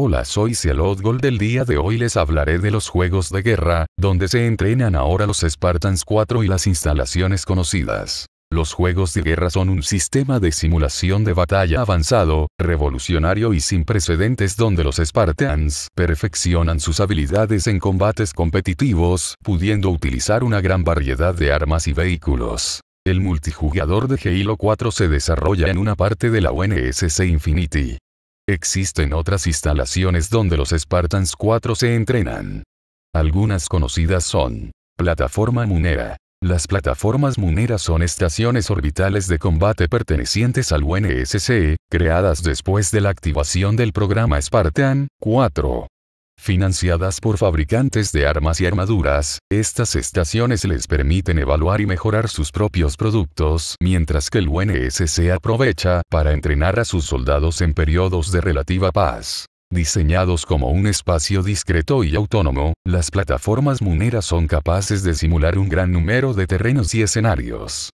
Hola soy Cielot Gold del día de hoy les hablaré de los juegos de guerra, donde se entrenan ahora los Spartans 4 y las instalaciones conocidas. Los juegos de guerra son un sistema de simulación de batalla avanzado, revolucionario y sin precedentes donde los Spartans perfeccionan sus habilidades en combates competitivos, pudiendo utilizar una gran variedad de armas y vehículos. El multijugador de Halo 4 se desarrolla en una parte de la UNSC Infinity. Existen otras instalaciones donde los Spartans 4 se entrenan. Algunas conocidas son Plataforma Munera. Las plataformas Munera son estaciones orbitales de combate pertenecientes al UNSC, creadas después de la activación del programa Spartan 4 financiadas por fabricantes de armas y armaduras, estas estaciones les permiten evaluar y mejorar sus propios productos, mientras que el UNS se aprovecha para entrenar a sus soldados en periodos de relativa paz. Diseñados como un espacio discreto y autónomo, las plataformas muneras son capaces de simular un gran número de terrenos y escenarios.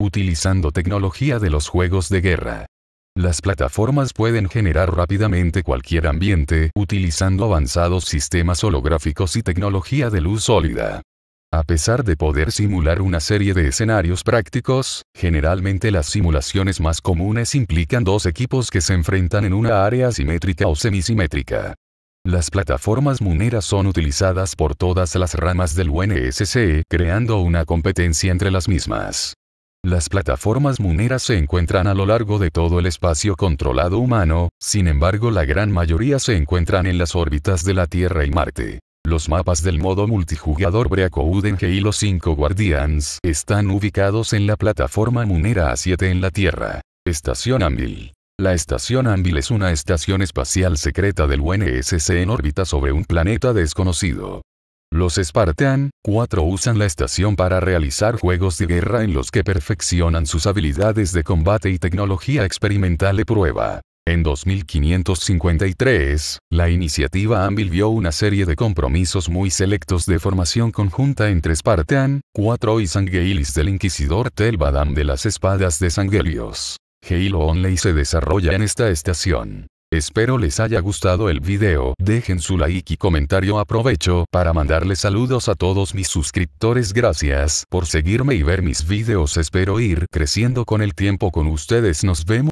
Utilizando tecnología de los juegos de guerra, las plataformas pueden generar rápidamente cualquier ambiente utilizando avanzados sistemas holográficos y tecnología de luz sólida. A pesar de poder simular una serie de escenarios prácticos, generalmente las simulaciones más comunes implican dos equipos que se enfrentan en una área simétrica o semisimétrica. Las plataformas muneras son utilizadas por todas las ramas del UNSC, creando una competencia entre las mismas. Las plataformas muneras se encuentran a lo largo de todo el espacio controlado humano, sin embargo la gran mayoría se encuentran en las órbitas de la Tierra y Marte. Los mapas del modo multijugador Breaco y los 5 Guardians están ubicados en la plataforma munera A7 en la Tierra. Estación Anvil. La estación Anvil es una estación espacial secreta del UNSC en órbita sobre un planeta desconocido. Los Spartan 4 usan la estación para realizar juegos de guerra en los que perfeccionan sus habilidades de combate y tecnología experimental de prueba. En 2553, la iniciativa Anvil vio una serie de compromisos muy selectos de formación conjunta entre Spartan, 4 y Sangheilis del inquisidor Telvadam de las espadas de Sanghelios. Halo Only se desarrolla en esta estación. Espero les haya gustado el video, dejen su like y comentario aprovecho para mandarles saludos a todos mis suscriptores gracias por seguirme y ver mis videos espero ir creciendo con el tiempo con ustedes nos vemos